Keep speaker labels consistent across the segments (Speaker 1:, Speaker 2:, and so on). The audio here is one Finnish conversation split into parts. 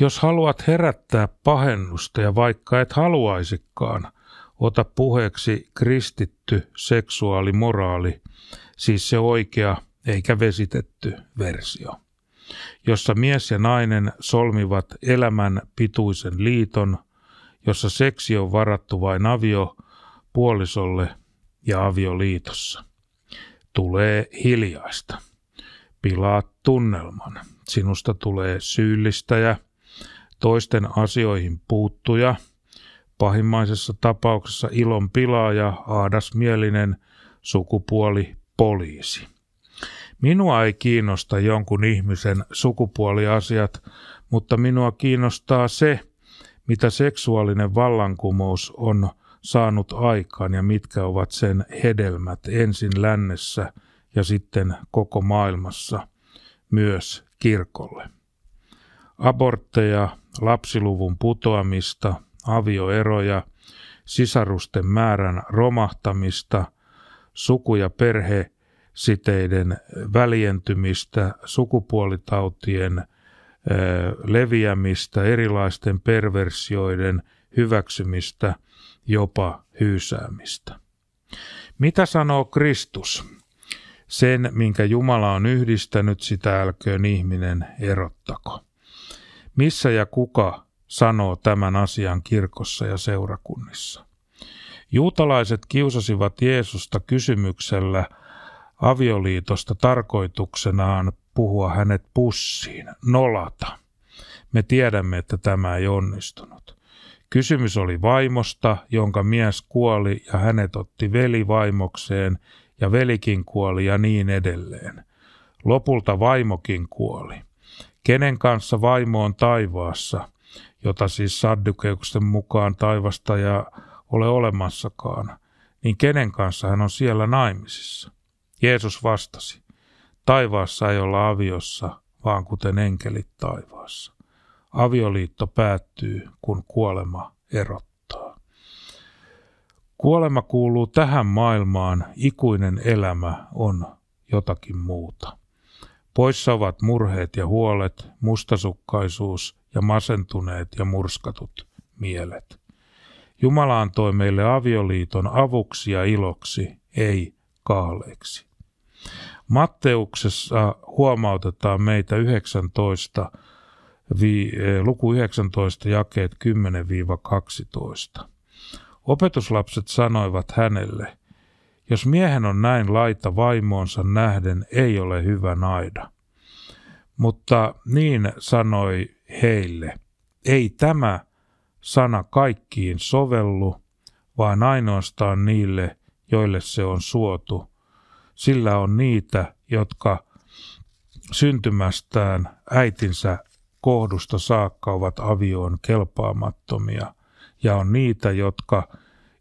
Speaker 1: Jos haluat herättää pahennusta ja vaikka et haluaisikaan, ota puheeksi kristitty seksuaalimoraali, siis se oikea eikä vesitetty versio, jossa mies ja nainen solmivat elämän pituisen liiton, jossa seksi on varattu vain avio puolisolle ja avioliitossa. Tulee hiljaista. Pilaat tunnelman. Sinusta tulee syyllistäjä – toisten asioihin puuttuja, pahimmaisessa tapauksessa ilon pilaaja, aadasmielinen sukupuoli poliisi. Minua ei kiinnosta jonkun ihmisen sukupuoliasiat, mutta minua kiinnostaa se, mitä seksuaalinen vallankumous on saanut aikaan ja mitkä ovat sen hedelmät ensin lännessä ja sitten koko maailmassa, myös kirkolle abortteja, lapsiluvun putoamista, avioeroja, sisarusten määrän romahtamista, suku- ja perhesiteiden väljentymistä, sukupuolitautien leviämistä, erilaisten perversioiden hyväksymistä, jopa hyysäämistä. Mitä sanoo Kristus? Sen, minkä Jumala on yhdistänyt, sitä älköön ihminen erottako. Missä ja kuka sanoo tämän asian kirkossa ja seurakunnissa? Juutalaiset kiusasivat Jeesusta kysymyksellä avioliitosta tarkoituksenaan puhua hänet pussiin, nolata. Me tiedämme, että tämä ei onnistunut. Kysymys oli vaimosta, jonka mies kuoli ja hänet otti veli vaimokseen ja velikin kuoli ja niin edelleen. Lopulta vaimokin kuoli kenen kanssa vaimo on taivaassa, jota siis saddukeuksen mukaan taivasta ja ole olemassakaan, niin kenen kanssa hän on siellä naimisissa? Jeesus vastasi, taivaassa ei olla aviossa, vaan kuten enkelit taivaassa. Avioliitto päättyy, kun kuolema erottaa. Kuolema kuuluu tähän maailmaan, ikuinen elämä on jotakin muuta. Poissa ovat murheet ja huolet, mustasukkaisuus ja masentuneet ja murskatut mielet. Jumala antoi meille avioliiton avuksi ja iloksi, ei kaaleiksi. Matteuksessa huomautetaan meitä 19, eh, luku 19 jakeet 10-12. Opetuslapset sanoivat hänelle – jos miehen on näin laita vaimoonsa nähden, ei ole hyvä naida. Mutta niin sanoi heille, ei tämä sana kaikkiin sovellu, vaan ainoastaan niille, joille se on suotu. Sillä on niitä, jotka syntymästään äitinsä kohdusta saakka ovat avioon kelpaamattomia, ja on niitä, jotka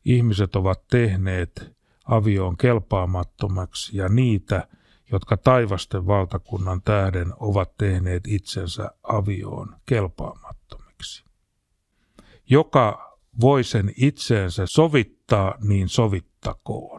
Speaker 1: ihmiset ovat tehneet avioon kelpaamattomaksi ja niitä, jotka taivasten valtakunnan tähden ovat tehneet itsensä avioon kelpaamattomiksi. Joka voi sen itseensä sovittaa, niin sovittakoon.